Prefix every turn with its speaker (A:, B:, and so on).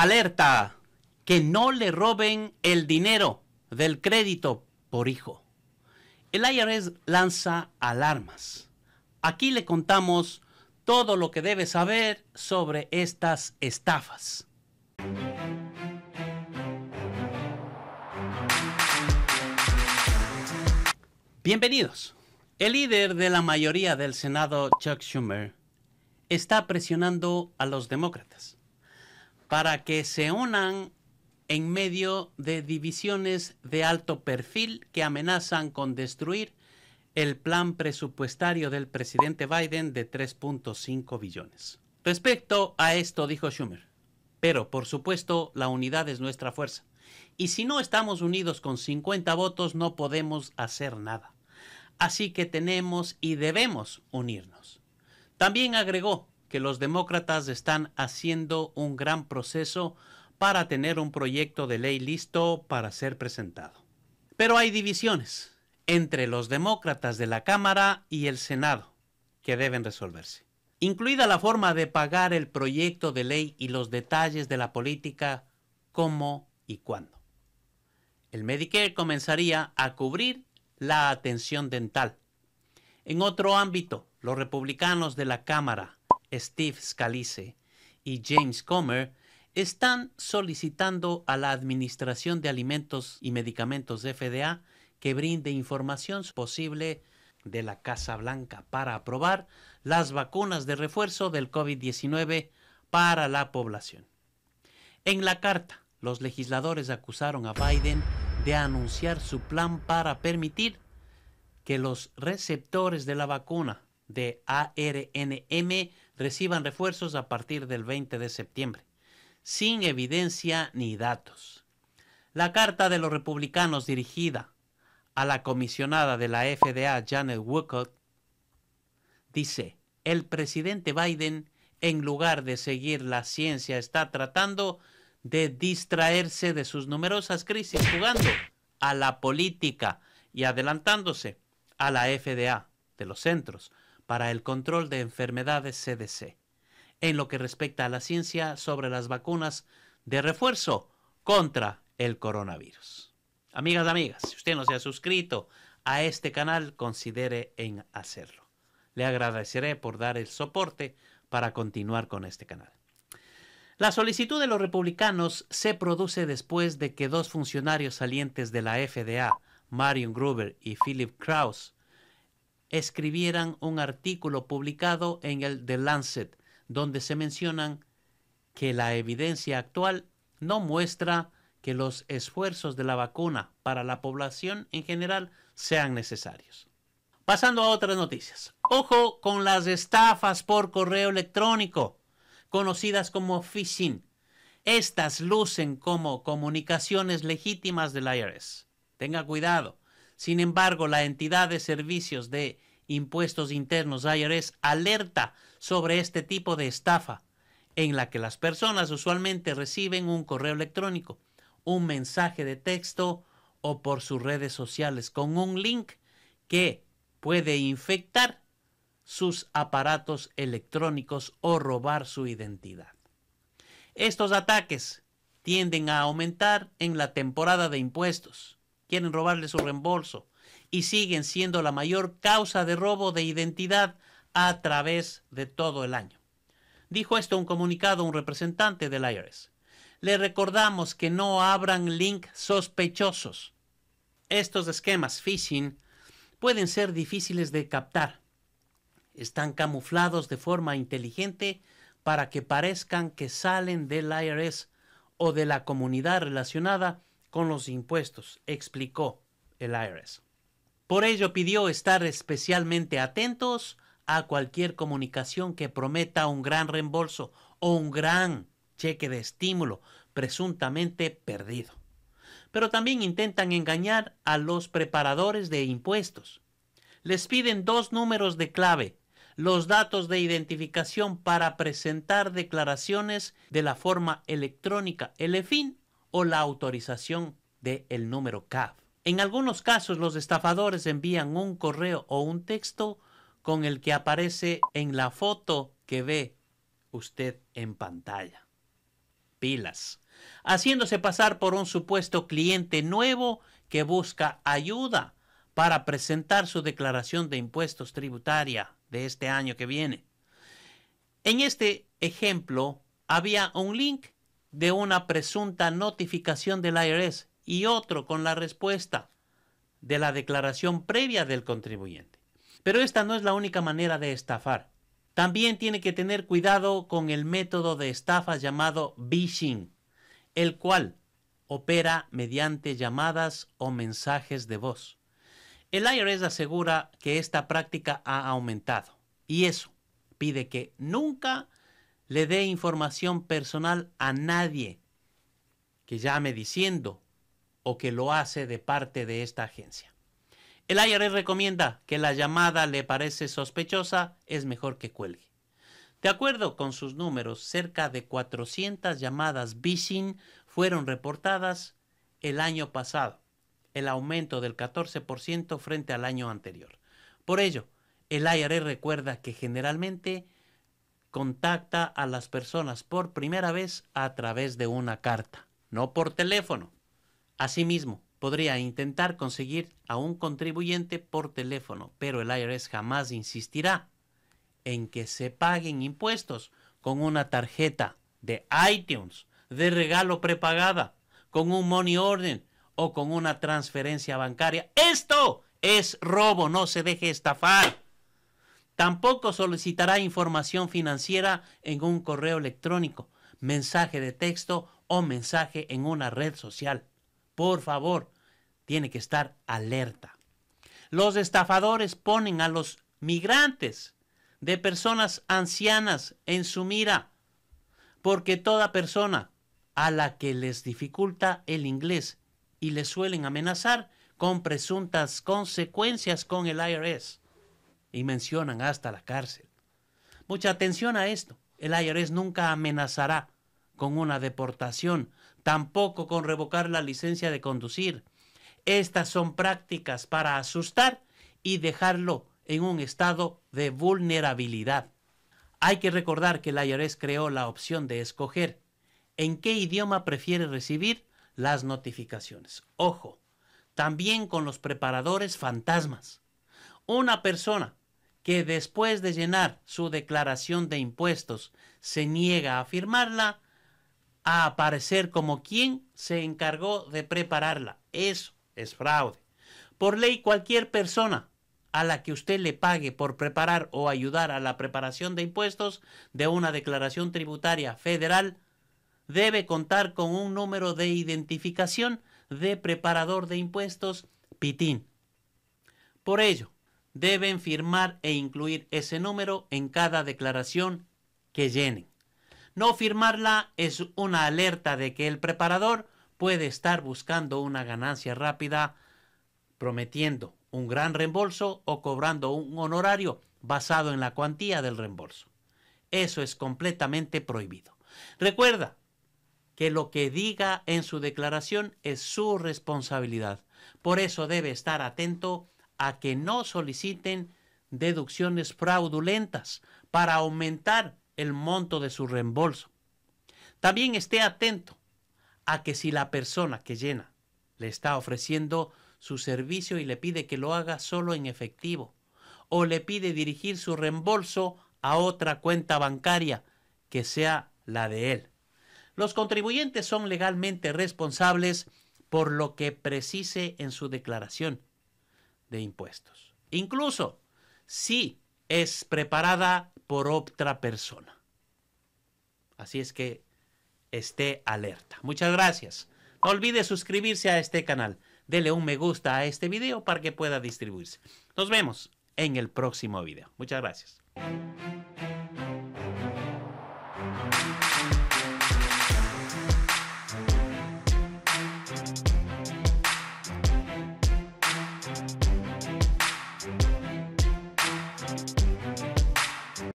A: Alerta, que no le roben el dinero del crédito por hijo. El IRS lanza alarmas. Aquí le contamos todo lo que debe saber sobre estas estafas. Bienvenidos. El líder de la mayoría del Senado, Chuck Schumer, está presionando a los demócratas para que se unan en medio de divisiones de alto perfil que amenazan con destruir el plan presupuestario del presidente Biden de 3.5 billones. Respecto a esto, dijo Schumer, pero por supuesto la unidad es nuestra fuerza. Y si no estamos unidos con 50 votos no podemos hacer nada. Así que tenemos y debemos unirnos. También agregó, que los demócratas están haciendo un gran proceso para tener un proyecto de ley listo para ser presentado. Pero hay divisiones entre los demócratas de la Cámara y el Senado que deben resolverse, incluida la forma de pagar el proyecto de ley y los detalles de la política, cómo y cuándo. El Medicare comenzaría a cubrir la atención dental. En otro ámbito, los republicanos de la Cámara Steve Scalise y James Comer están solicitando a la Administración de Alimentos y Medicamentos de FDA que brinde información posible de la Casa Blanca para aprobar las vacunas de refuerzo del COVID-19 para la población. En la carta, los legisladores acusaron a Biden de anunciar su plan para permitir que los receptores de la vacuna de ARNM reciban refuerzos a partir del 20 de septiembre, sin evidencia ni datos. La carta de los republicanos dirigida a la comisionada de la FDA, Janet Woodcock, dice, el presidente Biden, en lugar de seguir la ciencia, está tratando de distraerse de sus numerosas crisis jugando a la política y adelantándose a la FDA de los centros para el control de enfermedades CDC. En lo que respecta a la ciencia sobre las vacunas de refuerzo contra el coronavirus. Amigas, amigas, si usted no se ha suscrito a este canal, considere en hacerlo. Le agradeceré por dar el soporte para continuar con este canal. La solicitud de los republicanos se produce después de que dos funcionarios salientes de la FDA, Marion Gruber y Philip Krauss, escribieran un artículo publicado en el The Lancet, donde se mencionan que la evidencia actual no muestra que los esfuerzos de la vacuna para la población en general sean necesarios. Pasando a otras noticias. Ojo con las estafas por correo electrónico, conocidas como phishing. Estas lucen como comunicaciones legítimas del IRS. Tenga cuidado sin embargo, la entidad de servicios de impuestos internos IRS alerta sobre este tipo de estafa en la que las personas usualmente reciben un correo electrónico, un mensaje de texto o por sus redes sociales con un link que puede infectar sus aparatos electrónicos o robar su identidad. Estos ataques tienden a aumentar en la temporada de impuestos quieren robarle su reembolso y siguen siendo la mayor causa de robo de identidad a través de todo el año. Dijo esto un comunicado un representante del IRS. Le recordamos que no abran link sospechosos. Estos esquemas phishing pueden ser difíciles de captar. Están camuflados de forma inteligente para que parezcan que salen del IRS o de la comunidad relacionada con los impuestos, explicó el IRS. Por ello pidió estar especialmente atentos a cualquier comunicación que prometa un gran reembolso o un gran cheque de estímulo presuntamente perdido. Pero también intentan engañar a los preparadores de impuestos. Les piden dos números de clave, los datos de identificación para presentar declaraciones de la forma electrónica. LFIN, e o la autorización del número CAF. En algunos casos los estafadores envían un correo o un texto con el que aparece en la foto que ve usted en pantalla. Pilas. Haciéndose pasar por un supuesto cliente nuevo que busca ayuda para presentar su declaración de impuestos tributaria de este año que viene. En este ejemplo había un link de una presunta notificación del IRS y otro con la respuesta de la declaración previa del contribuyente. Pero esta no es la única manera de estafar. También tiene que tener cuidado con el método de estafa llamado vishing, el cual opera mediante llamadas o mensajes de voz. El IRS asegura que esta práctica ha aumentado y eso pide que nunca le dé información personal a nadie que llame diciendo o que lo hace de parte de esta agencia. El IRS e recomienda que la llamada le parece sospechosa, es mejor que cuelgue. De acuerdo con sus números, cerca de 400 llamadas phishing fueron reportadas el año pasado, el aumento del 14% frente al año anterior. Por ello, el IRS e recuerda que generalmente contacta a las personas por primera vez a través de una carta, no por teléfono. Asimismo, podría intentar conseguir a un contribuyente por teléfono, pero el IRS jamás insistirá en que se paguen impuestos con una tarjeta de iTunes, de regalo prepagada, con un money order o con una transferencia bancaria. Esto es robo, no se deje estafar. Tampoco solicitará información financiera en un correo electrónico, mensaje de texto o mensaje en una red social. Por favor, tiene que estar alerta. Los estafadores ponen a los migrantes de personas ancianas en su mira, porque toda persona a la que les dificulta el inglés y les suelen amenazar con presuntas consecuencias con el IRS y mencionan hasta la cárcel. Mucha atención a esto. El IRS nunca amenazará con una deportación, tampoco con revocar la licencia de conducir. Estas son prácticas para asustar y dejarlo en un estado de vulnerabilidad. Hay que recordar que el IRS creó la opción de escoger en qué idioma prefiere recibir las notificaciones. Ojo, también con los preparadores fantasmas. Una persona que después de llenar su declaración de impuestos se niega a firmarla, a aparecer como quien se encargó de prepararla. Eso es fraude. Por ley, cualquier persona a la que usted le pague por preparar o ayudar a la preparación de impuestos de una declaración tributaria federal debe contar con un número de identificación de preparador de impuestos PITIN. Por ello, deben firmar e incluir ese número en cada declaración que llenen. No firmarla es una alerta de que el preparador puede estar buscando una ganancia rápida, prometiendo un gran reembolso o cobrando un honorario basado en la cuantía del reembolso. Eso es completamente prohibido. Recuerda que lo que diga en su declaración es su responsabilidad. Por eso debe estar atento a que no soliciten deducciones fraudulentas para aumentar el monto de su reembolso. También esté atento a que si la persona que llena le está ofreciendo su servicio y le pide que lo haga solo en efectivo, o le pide dirigir su reembolso a otra cuenta bancaria que sea la de él. Los contribuyentes son legalmente responsables por lo que precise en su declaración de impuestos. Incluso si es preparada por otra persona. Así es que esté alerta. Muchas gracias. No olvide suscribirse a este canal. Dele un me gusta a este video para que pueda distribuirse. Nos vemos en el próximo video. Muchas gracias.